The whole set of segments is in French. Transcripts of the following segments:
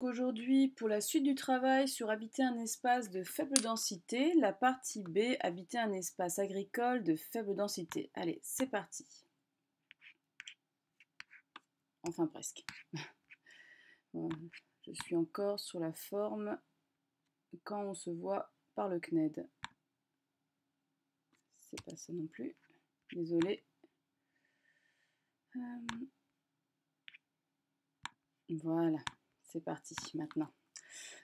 Aujourd'hui, pour la suite du travail sur habiter un espace de faible densité, la partie B, habiter un espace agricole de faible densité. Allez, c'est parti. Enfin presque. je suis encore sur la forme quand on se voit par le CNED. C'est pas ça non plus. Désolé. Euh, voilà. C'est parti maintenant.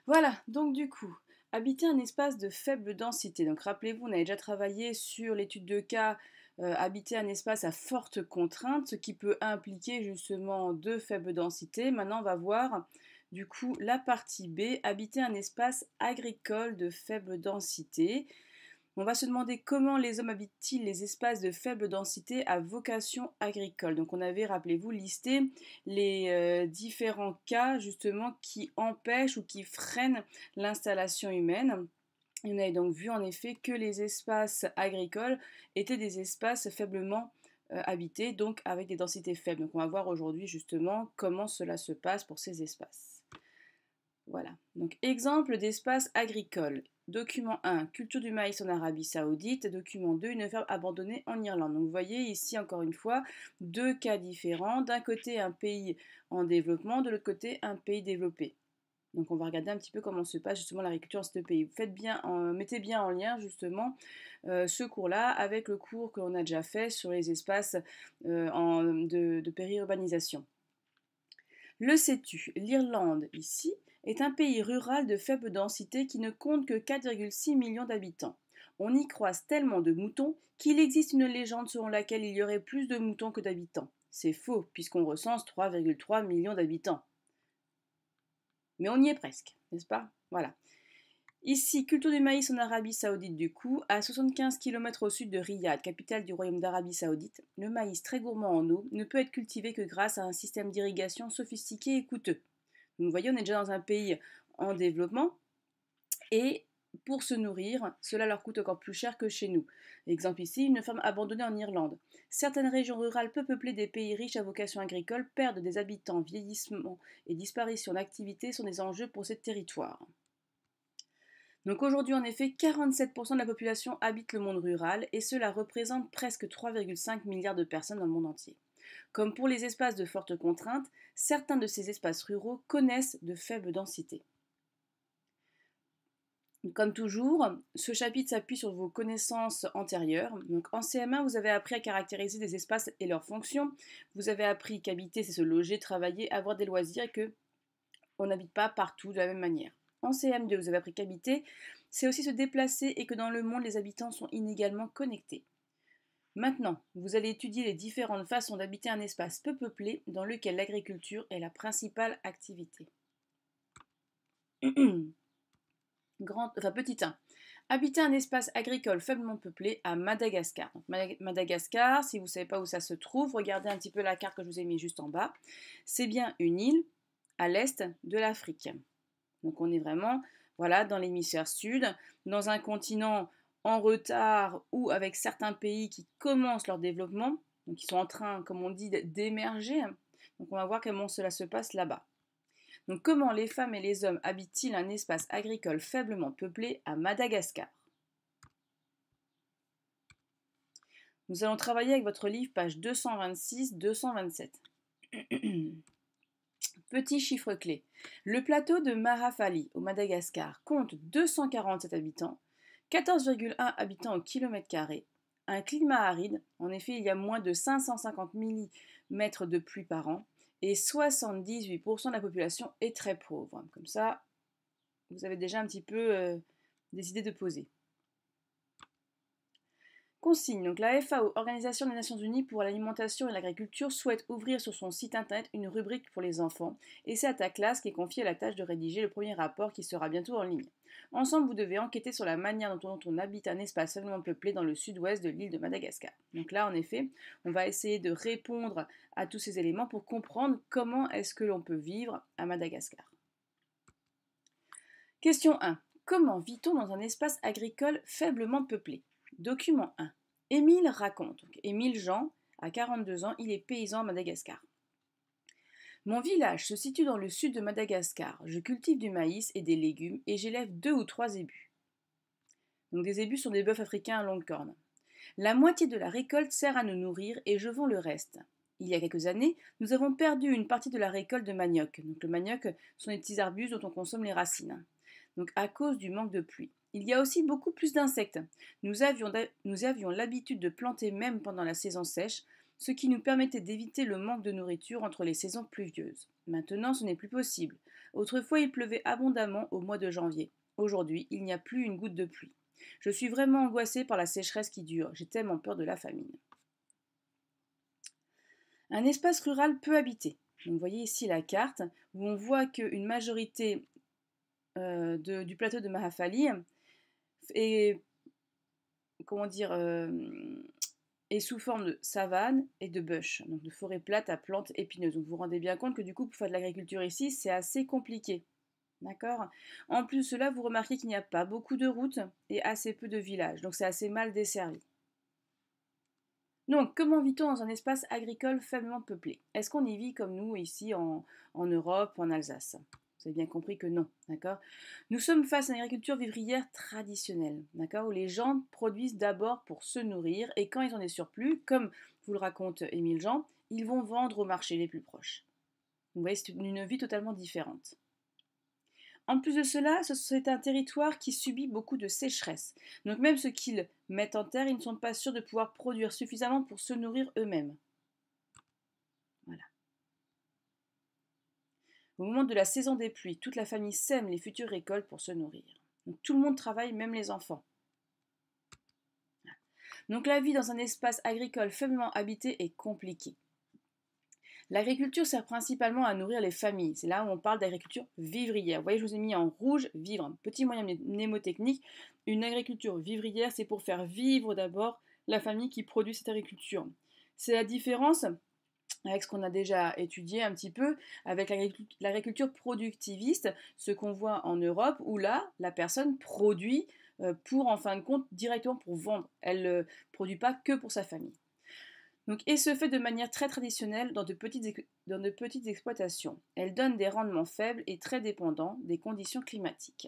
Voilà, donc du coup, habiter un espace de faible densité. Donc rappelez-vous, on avait déjà travaillé sur l'étude de cas euh, habiter un espace à forte contrainte, ce qui peut impliquer justement de faible densité. Maintenant, on va voir du coup la partie B, habiter un espace agricole de faible densité. On va se demander comment les hommes habitent-ils les espaces de faible densité à vocation agricole. Donc on avait, rappelez-vous, listé les euh, différents cas justement qui empêchent ou qui freinent l'installation humaine. On avait donc vu en effet que les espaces agricoles étaient des espaces faiblement euh, habités, donc avec des densités faibles. Donc on va voir aujourd'hui justement comment cela se passe pour ces espaces. Voilà. Donc exemple d'espace agricole. Document 1, culture du maïs en Arabie Saoudite. Document 2, une ferme abandonnée en Irlande. Donc vous voyez ici encore une fois deux cas différents. D'un côté un pays en développement, de l'autre côté un pays développé. Donc on va regarder un petit peu comment se passe justement l'agriculture dans ce pays. Faites bien, mettez bien en lien justement euh, ce cours-là avec le cours que l'on a déjà fait sur les espaces euh, de, périurbanisation. Le sais-tu l'Irlande ici, est un pays rural de faible densité qui ne compte que 4,6 millions d'habitants. On y croise tellement de moutons qu'il existe une légende selon laquelle il y aurait plus de moutons que d'habitants. C'est faux, puisqu'on recense 3,3 millions d'habitants. Mais on y est presque, n'est-ce pas Voilà. Ici, culture du maïs en Arabie Saoudite du coup, à 75 km au sud de Riyad, capitale du royaume d'Arabie Saoudite, le maïs très gourmand en eau ne peut être cultivé que grâce à un système d'irrigation sophistiqué et coûteux. Nous vous voyez, on est déjà dans un pays en développement. Et pour se nourrir, cela leur coûte encore plus cher que chez nous. Exemple ici, une femme abandonnée en Irlande. Certaines régions rurales peu peuplées des pays riches à vocation agricole perdent des habitants. Vieillissement et disparition d'activité sont des enjeux pour ces territoires. Donc aujourd'hui, en effet, 47% de la population habite le monde rural et cela représente presque 3,5 milliards de personnes dans le monde entier. Comme pour les espaces de forte contrainte, certains de ces espaces ruraux connaissent de faibles densités. Comme toujours, ce chapitre s'appuie sur vos connaissances antérieures. Donc en CM1, vous avez appris à caractériser des espaces et leurs fonctions. Vous avez appris qu'habiter, c'est se loger, travailler, avoir des loisirs et que on n'habite pas partout de la même manière. En CM2, vous avez appris qu'habiter, c'est aussi se déplacer et que dans le monde, les habitants sont inégalement connectés. Maintenant, vous allez étudier les différentes façons d'habiter un espace peu peuplé dans lequel l'agriculture est la principale activité. enfin, petit 1. Habiter un espace agricole faiblement peuplé à Madagascar. Madagascar, si vous ne savez pas où ça se trouve, regardez un petit peu la carte que je vous ai mise juste en bas. C'est bien une île à l'est de l'Afrique. Donc on est vraiment voilà, dans l'hémisphère sud, dans un continent en retard ou avec certains pays qui commencent leur développement, donc ils sont en train, comme on dit, d'émerger. Donc on va voir comment cela se passe là-bas. Donc comment les femmes et les hommes habitent-ils un espace agricole faiblement peuplé à Madagascar Nous allons travailler avec votre livre page 226-227. Petit chiffre clé. Le plateau de Marafali au Madagascar compte 247 habitants 14,1 habitants au kilomètre carré, un climat aride, en effet il y a moins de 550 mm de pluie par an, et 78% de la population est très pauvre. Comme ça, vous avez déjà un petit peu euh, décidé de poser. Consigne, donc la FAO, Organisation des Nations Unies pour l'alimentation et l'agriculture, souhaite ouvrir sur son site internet une rubrique pour les enfants, et c'est à ta classe qui est confiée la tâche de rédiger le premier rapport qui sera bientôt en ligne. Ensemble, vous devez enquêter sur la manière dont on, habite un espace faiblement peuplé dans le sud-ouest de l'île de Madagascar. Donc là, en effet, on va essayer de répondre à tous ces éléments pour comprendre comment est-ce que l'on peut vivre à Madagascar. Question 1. Comment vit-on dans un espace agricole faiblement peuplé Document 1. Émile raconte. Émile Jean, à 42 ans, il est paysan à Madagascar. Mon village se situe dans le sud de Madagascar. Je cultive du maïs et des légumes et j'élève deux ou trois ébus. Donc des ébus sont des bœufs africains à longue corne. La moitié de la récolte sert à nous nourrir et je vends le reste. Il y a quelques années, nous avons perdu une partie de la récolte de manioc. Donc le manioc sont des petits arbustes dont on consomme les racines. Donc à cause du manque de pluie. Il y a aussi beaucoup plus d'insectes. Nous avions, nous avions l'habitude de planter même pendant la saison sèche, ce qui nous permettait d'éviter le manque de nourriture entre les saisons pluvieuses. Maintenant, ce n'est plus possible. Autrefois, il pleuvait abondamment au mois de janvier. Aujourd'hui, il n'y a plus une goutte de pluie. Je suis vraiment angoissée par la sécheresse qui dure. J'ai tellement peur de la famine. Un espace rural peu habité. vous voyez ici la carte où on voit qu'une majorité euh, du plateau de Mahafali et comment dire euh, Et sous forme de savane et de bush, donc de forêt plate à plantes épineuses. vous vous rendez bien compte que du coup pour faire de l'agriculture ici c'est assez compliqué. D'accord En plus de cela, vous remarquez qu'il n'y a pas beaucoup de routes et assez peu de villages, donc c'est assez mal desservi. Donc, comment vit-on dans un espace agricole faiblement peuplé Est-ce qu'on y vit comme nous ici en Europe, en Alsace vous avez bien compris que non, d'accord Nous sommes face à une agriculture vivrière traditionnelle, d'accord Où les gens produisent d'abord pour se nourrir et quand ils ont des surplus, comme vous le raconte Émile Jean, ils vont vendre au marché les plus proches. Vous voyez, c'est une vie totalement différente. En plus de cela, c'est un territoire qui subit beaucoup de sécheresse. Donc même ce qu'ils mettent en terre, ils ne sont pas sûrs de pouvoir produire suffisamment pour se nourrir eux-mêmes. Au moment de la saison des pluies, toute la famille sème les futures récoltes pour se nourrir. tout le monde travaille, même les enfants. Donc la vie dans un espace agricole faiblement habité est compliquée. L'agriculture sert principalement à nourrir les familles. C'est là où on parle d'agriculture vivrière. Vous voyez, je vous ai mis en rouge vivre, petit moyen mnémotechnique. Une agriculture vivrière, c'est pour faire vivre d'abord la famille qui produit cette agriculture. C'est la différence avec ce qu'on a déjà étudié un petit peu, avec l'agriculture productiviste, ce qu'on voit en Europe, où là, la personne produit euh, pour, en fin de compte, directement pour vendre. Elle ne produit pas que pour sa famille. Donc, et ce fait de manière très traditionnelle dans de, petites, dans de petites exploitations. Elle donne des rendements faibles et très dépendants des conditions climatiques.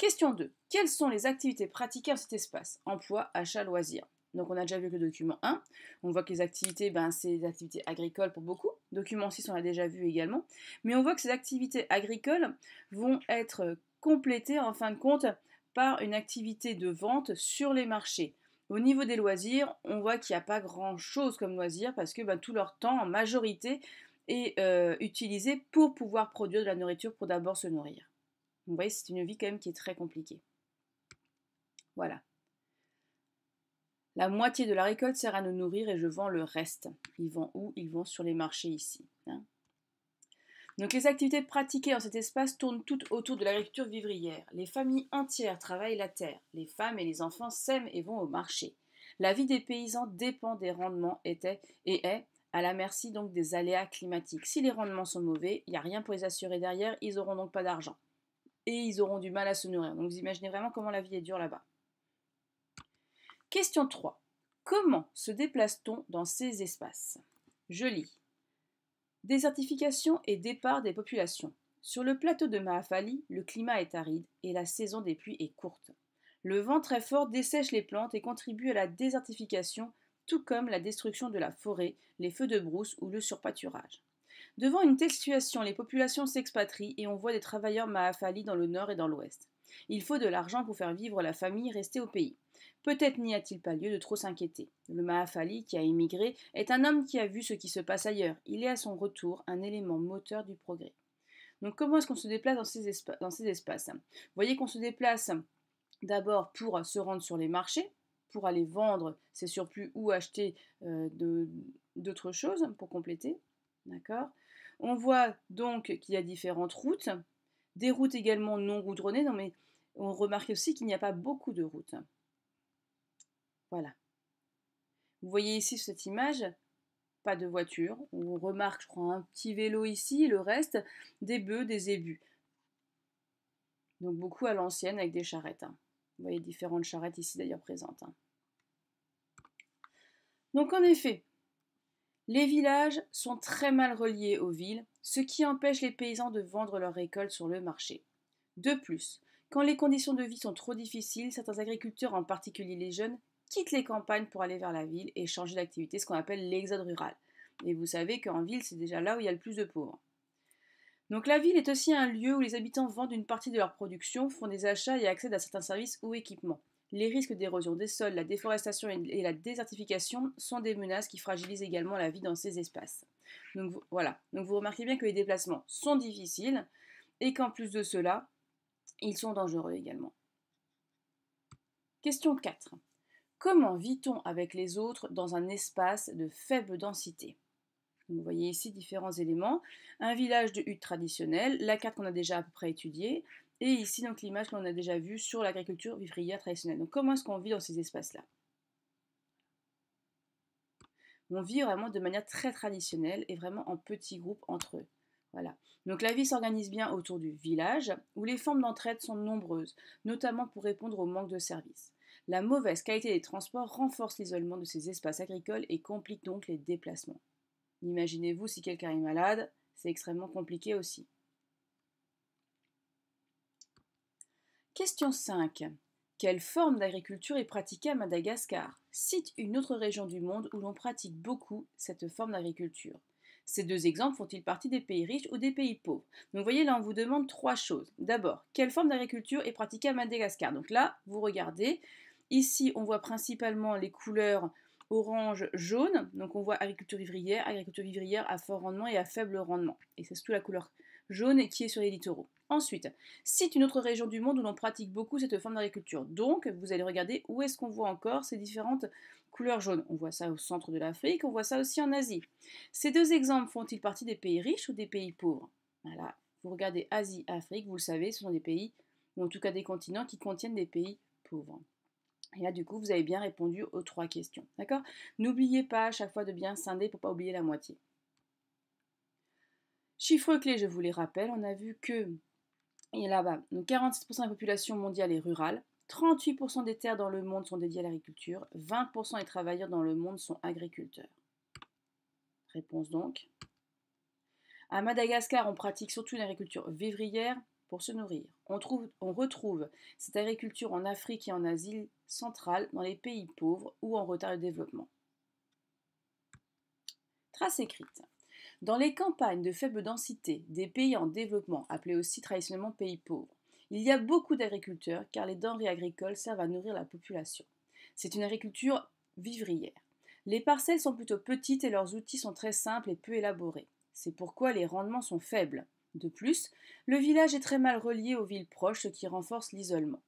Question 2. Quelles sont les activités pratiquées dans cet espace Emploi, achat, loisirs. Donc on a déjà vu le document 1. On voit que les activités, ben, c'est des activités agricoles pour beaucoup. Document 6, on l'a déjà vu également. Mais on voit que ces activités agricoles vont être complétées en fin de compte par une activité de vente sur les marchés. Au niveau des loisirs, on voit qu'il n'y a pas grand-chose comme loisirs parce que ben, tout leur temps, en majorité, est euh, utilisé pour pouvoir produire de la nourriture pour d'abord se nourrir. Vous voyez, c'est une vie quand même qui est très compliquée. Voilà. La moitié de la récolte sert à nous nourrir et je vends le reste. Ils vont où Ils vont sur les marchés ici. Hein. donc les activités pratiquées dans cet espace tournent toutes autour de l'agriculture vivrière. Les familles entières travaillent la terre. Les femmes et les enfants s'aiment et vont au marché. La vie des paysans dépend des rendements et est à la merci donc des aléas climatiques. Si les rendements sont mauvais, il n'y a rien pour les assurer derrière, ils n'auront donc pas d'argent. Et ils auront du mal à se nourrir. Donc vous imaginez vraiment comment la vie est dure là-bas. Question 3. Comment se déplace-t-on dans ces espaces Je lis. Désertification et départ des populations. Sur le plateau de Mahafali, le climat est aride et la saison des pluies est courte. Le vent très fort dessèche les plantes et contribue à la désertification, tout comme la destruction de la forêt, les feux de brousse ou le surpâturage. Devant une telle situation, les populations s'expatrient et on voit des travailleurs Mahafali dans le nord et dans l'ouest. Il faut de l'argent pour faire vivre la famille restée au pays. Peut-être n'y a-t-il pas lieu de trop s'inquiéter. Le Mahafali, qui a émigré, est un homme qui a vu ce qui se passe ailleurs. Il est à son retour un élément moteur du progrès. Donc comment est-ce qu'on se déplace dans ces, espaces Vous voyez qu'on se déplace d'abord pour se rendre sur les marchés, pour aller vendre ses surplus ou acheter euh, d'autres choses pour compléter. D'accord On voit donc qu'il y a différentes routes des routes également non goudronnées. Non, mais on remarque aussi qu'il n'y a pas beaucoup de routes. Voilà. Vous voyez ici cette image, pas de voiture. On remarque, je crois, un petit vélo ici, le reste, des bœufs, des ébus. Donc beaucoup à l'ancienne avec des charrettes. Hein. Vous voyez différentes charrettes ici d'ailleurs présentes. Hein. Donc en effet, les villages sont très mal reliés aux villes, ce qui empêche les paysans de vendre leurs récoltes sur le marché. De plus, quand les conditions de vie sont trop difficiles, certains agriculteurs, en particulier les jeunes, quittent les campagnes pour aller vers la ville et changer d'activité, ce qu'on appelle l'exode rural. Et vous savez qu'en ville, c'est déjà là où il y a le plus de pauvres. Donc la ville est aussi un lieu où les habitants vendent une partie de leur production, font des achats et accèdent à certains services ou équipements. Les risques d'érosion des sols, la déforestation et la désertification sont des menaces qui fragilisent également la vie dans ces espaces. Donc voilà, donc vous remarquez bien que les déplacements sont difficiles et qu'en plus de cela, ils sont dangereux également. Question 4. Comment vit-on avec les autres dans un espace de faible densité Vous voyez ici différents éléments. Un village de huttes traditionnelles, la carte qu'on a déjà à peu près étudiée, et ici, donc l'image qu'on a déjà vue sur l'agriculture vivrière traditionnelle. Donc comment est-ce qu'on vit dans ces espaces-là On vit vraiment de manière très traditionnelle et vraiment en petits groupes entre eux. Voilà. Donc la vie s'organise bien autour du village, où les formes d'entraide sont nombreuses, notamment pour répondre au manque de services. La mauvaise qualité des transports renforce l'isolement de ces espaces agricoles et complique donc les déplacements. Imaginez-vous si quelqu'un est malade, c'est extrêmement compliqué aussi. Question 5. Quelle forme d'agriculture est pratiquée à Madagascar Cite une autre région du monde où l'on pratique beaucoup cette forme d'agriculture. Ces deux exemples font-ils partie des pays riches ou des pays pauvres Donc vous voyez là, on vous demande trois choses. D'abord, quelle forme d'agriculture est pratiquée à Madagascar Donc là, vous regardez. Ici, on voit principalement les couleurs orange, jaune. Donc on voit agriculture vivrière, agriculture vivrière à fort rendement et à faible rendement. Et c'est surtout la couleur jaune qui est sur les littoraux. Ensuite, cite une autre région du monde où l'on pratique beaucoup cette forme d'agriculture. Donc, vous allez regarder où est-ce qu'on voit encore ces différentes couleurs jaunes. On voit ça au centre de l'Afrique, on voit ça aussi en Asie. Ces deux exemples font-ils partie des pays riches ou des pays pauvres Voilà, vous regardez Asie, Afrique, vous le savez, ce sont des pays, ou en tout cas des continents qui contiennent des pays pauvres. Et là, du coup, vous avez bien répondu aux trois questions. D'accord N'oubliez pas à chaque fois de bien scinder pour pas oublier la moitié. Chiffres clés, je vous les rappelle, on a vu que et là-bas, 46% de la population mondiale est rurale, 38% des terres dans le monde sont dédiées à l'agriculture, 20% des travailleurs dans le monde sont agriculteurs. Réponse donc. À Madagascar, on pratique surtout une agriculture vivrière pour se nourrir. On, trouve, on retrouve cette agriculture en Afrique et en Asie centrale, dans les pays pauvres ou en retard de développement. Trace écrite. Dans les campagnes de faible densité des pays en développement, appelés aussi traditionnellement pays pauvres, il y a beaucoup d'agriculteurs car les denrées agricoles servent à nourrir la population. C'est une agriculture vivrière. Les parcelles sont plutôt petites et leurs outils sont très simples et peu élaborés. C'est pourquoi les rendements sont faibles. De plus, le village est très mal relié aux villes proches, ce qui renforce l'isolement.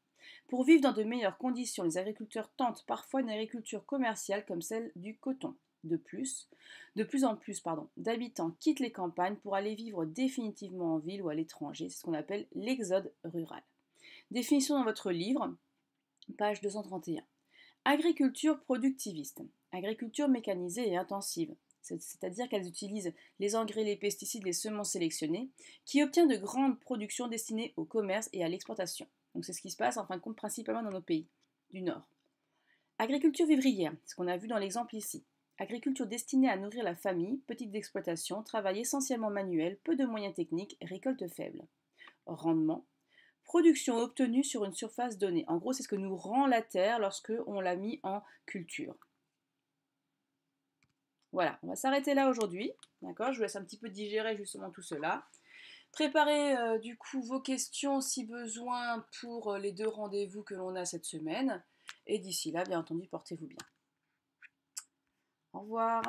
Pour vivre dans de meilleures conditions, les agriculteurs tentent parfois une agriculture commerciale comme celle du coton de plus, de plus en plus d'habitants quittent les campagnes pour aller vivre définitivement en ville ou à l'étranger. C'est ce qu'on appelle l'exode rural. Définition dans votre livre, page 231. Agriculture productiviste, agriculture mécanisée et intensive, c'est-à-dire qu'elles utilisent les engrais, les pesticides, les semences sélectionnées, qui obtient de grandes productions destinées au commerce et à l'exportation. Donc c'est ce qui se passe en fin de compte principalement dans nos pays du Nord. Agriculture vivrière, ce qu'on a vu dans l'exemple ici, Agriculture destinée à nourrir la famille, petite exploitation, travail essentiellement manuel, peu de moyens techniques, récolte faible. Rendement. Production obtenue sur une surface donnée. En gros, c'est ce que nous rend la terre lorsque on l'a mis en culture. Voilà, on va s'arrêter là aujourd'hui. D'accord Je vous laisse un petit peu digérer justement tout cela. Préparez euh, du coup vos questions si besoin pour euh, les deux rendez-vous que l'on a cette semaine. Et d'ici là, bien entendu, portez-vous bien. Au revoir.